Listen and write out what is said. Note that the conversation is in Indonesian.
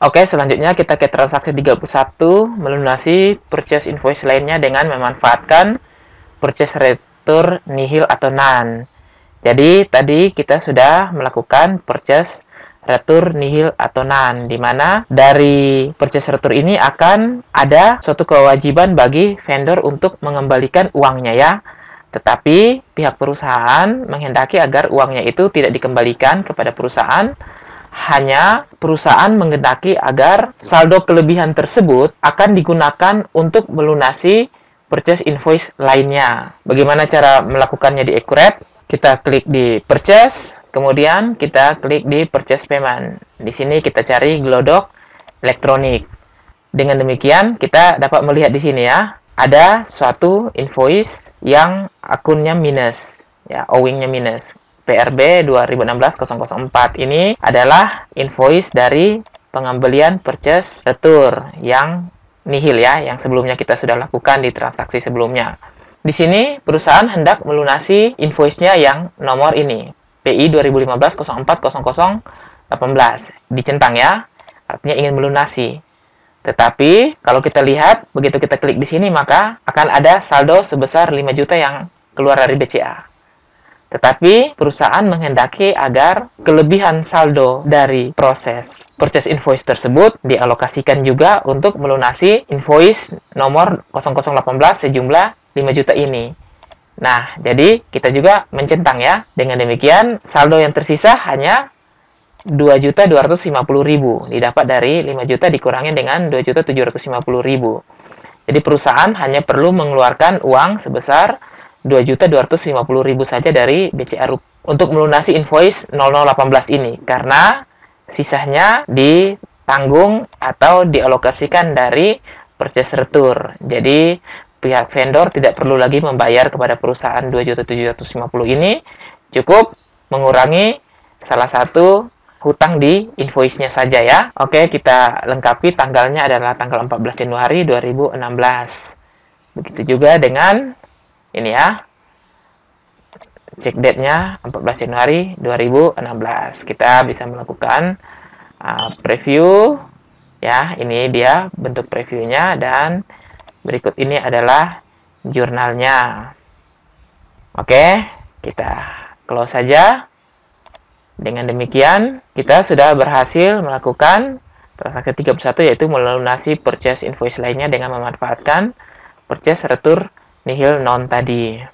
Oke, selanjutnya kita ke transaksi 31 melunasi purchase invoice lainnya dengan memanfaatkan purchase return nihil atau none. Jadi tadi kita sudah melakukan purchase retur nihil atau nan di mana dari purchase retur ini akan ada suatu kewajiban bagi vendor untuk mengembalikan uangnya ya tetapi pihak perusahaan menghendaki agar uangnya itu tidak dikembalikan kepada perusahaan hanya perusahaan mengendaki agar saldo kelebihan tersebut akan digunakan untuk melunasi purchase invoice lainnya. Bagaimana cara melakukannya di Accurate? Kita klik di purchase, kemudian kita klik di purchase payment. Di sini kita cari Glodok elektronik. Dengan demikian, kita dapat melihat di sini ya, ada suatu invoice yang akunnya minus, ya, owingnya minus. PRB 2016-004 ini adalah invoice dari pengembalian purchase retur yang nihil ya, yang sebelumnya kita sudah lakukan di transaksi sebelumnya. Di sini perusahaan hendak melunasi invoice-nya yang nomor ini, PI 2015-04-00-18, dicentang ya, artinya ingin melunasi. Tetapi kalau kita lihat, begitu kita klik di sini maka akan ada saldo sebesar 5 juta yang keluar dari BCA. Tetapi perusahaan menghendaki agar kelebihan saldo dari proses purchase invoice tersebut dialokasikan juga untuk melunasi invoice nomor 0018 sejumlah 5 juta ini. Nah, jadi kita juga mencentang ya. Dengan demikian, saldo yang tersisa hanya 2.250.000 didapat dari 5 juta dikurangi dengan 2.750.000. Jadi perusahaan hanya perlu mengeluarkan uang sebesar puluh 2250000 saja dari BCA untuk melunasi invoice 0018 ini karena sisanya ditanggung atau dialokasikan dari purchase retur. Jadi pihak vendor tidak perlu lagi membayar kepada perusahaan 2.750 ini, cukup mengurangi salah satu hutang di invoice-nya saja ya. Oke, kita lengkapi tanggalnya adalah tanggal 14 Januari 2016. Begitu juga dengan ini ya cek date-nya 14 Januari 2016 kita bisa melakukan uh, preview ya ini dia bentuk previewnya dan berikut ini adalah jurnalnya oke kita close saja dengan demikian kita sudah berhasil melakukan transaksi 31 yaitu melunasi purchase invoice lainnya dengan memanfaatkan purchase retur nihil non tadi